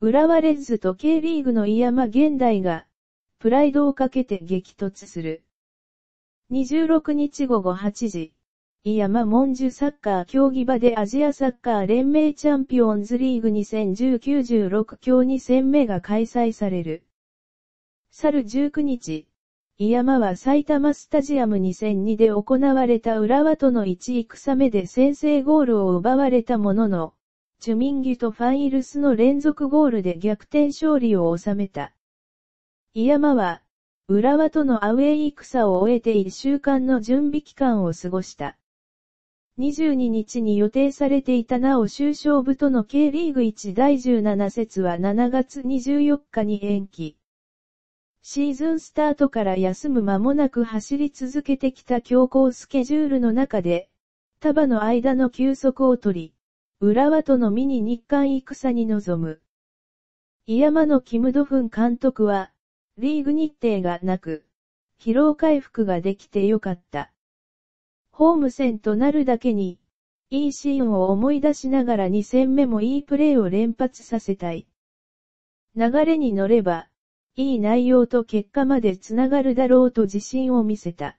浦和レッズと K リーグの井山現代が、プライドをかけて激突する。26日午後8時、井山文殊サッカー競技場でアジアサッカー連盟チャンピオンズリーグ2010-96強2戦目が開催される。去る19日、井山は埼玉スタジアム2002で行われた浦和との1戦目で先制ゴールを奪われたものの、チュミンギとファンイルスの連続ゴールで逆転勝利を収めた。イヤマは、浦和とのアウェイ戦を終えて1週間の準備期間を過ごした。22日に予定されていたなお終勝部との K リーグ1第17節は7月24日に延期。シーズンスタートから休む間もなく走り続けてきた強行スケジュールの中で、束の間の休息を取り、浦和とのミニ日韓戦に臨む。井山のキムドフン監督は、リーグ日程がなく、疲労回復ができてよかった。ホーム戦となるだけに、いいシーンを思い出しながら2戦目もいいプレーを連発させたい。流れに乗れば、いい内容と結果までつながるだろうと自信を見せた。